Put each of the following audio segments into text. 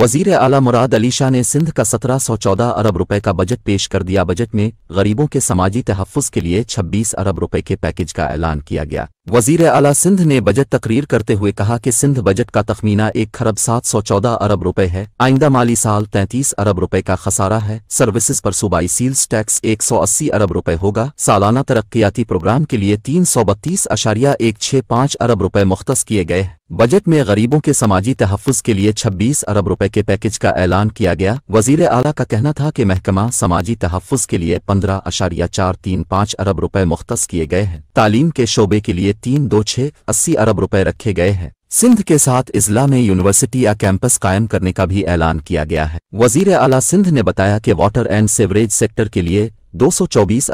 वजीर आला मुराद अली शाह ने सिंध का सत्रह सौ चौदह अरब रुपए का बजट पेश कर दिया बजट में गरीबों के समाजी तहफ़ के लिए छब्बीस अरब रुपए के पैकेज का ऐलान किया गया वजीर आला सिंध ने बजट तकरीर करते हुए कहा कि सिंध बजट का तखमीना एक खरब सात सौ चौदह अरब रुपए है आइंदा माली साल तैंतीस अरब रुपए का खसारा है सर्विसेज पर सूबाई सील्स टैक्स एक सौ अस्सी अरब रुपए होगा सालाना तरक्याती प्रोग्राम के लिए तीन सौ बत्तीस अशारिया एक छह पाँच अरब रुपए मुख्त किए गए बजट में गरीबों के समाजी तहफ़ के लिए छब्बीस अरब रुपए के पैकेज का ऐलान किया गया वजीर आला का कहना था कि महकमा समाजी तहफ़ के लिए पंद्रह अशारिया चार तीन पाँच अरब रुपए मुख्त किए गए हैं तालीम के शोबे के लिए तीन दो छः अस्सी अरब रुपए रखे गए हैं सिंध के साथ इजला में यूनिवर्सिटी या कैंपस कायम करने का भी ऐलान किया गया है वजीर अला सिंध ने बताया कि वाटर एंड सेवरेज सेक्टर के लिए दो सौ चौबीस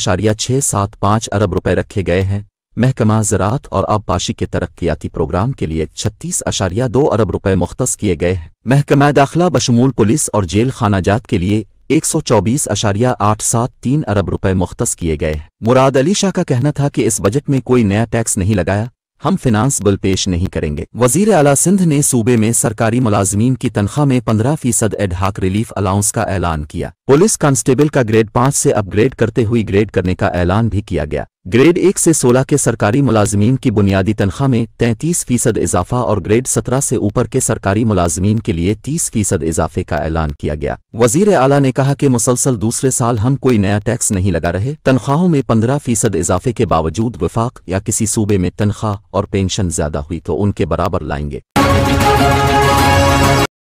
अशारिया छः सात पाँच अरब रुपए रखे गए हैं महकमा ज़रात और आबपाशी के तरक्याती प्रोग्राम के लिए छत्तीस अशारिया दो अरब रुपये मुख्त किए गए हैं महकमा दाखिला बशमूल पुलिस और जेल खानाजात के लिए एक सौ चौबीस अशारिया आठ सात तीन अरब रुपये मुख्त किए गए हैं मुराद अली शाह का कहना था कि इस बजट में कोई नया टैक्स नहीं लगाया हम फिनांस बिल पेश नहीं करेंगे वजीर अला सिंध ने सूबे में सरकारी मुलाजमीन की तनख्वाह में पंद्रह फीसद एडहाक रिलीफ अलाउंस का ऐलान किया पुलिस कांस्टेबल का ग्रेड पाँच से अपग्रेड करते हुए ग्रेड करने का ऐलान भी किया गया ग्रेड एक से सोलह के सरकारी मुलाजमीन की बुनियादी तनख्वाह में तैंतीस फीसद इजाफा और ग्रेड सत्रह से ऊपर के सरकारी मुलाजमीन के लिए तीस फीसद इजाफे का ऐलान किया गया वजीर आला ने कहा कि मुसलसल दूसरे साल हम कोई नया टैक्स नहीं लगा रहे तनख्वाहों में पंद्रह फीसद इजाफे के बावजूद वफाक या किसी सूबे में तनख्वाह और पेंशन ज्यादा हुई तो उनके बराबर लाएंगे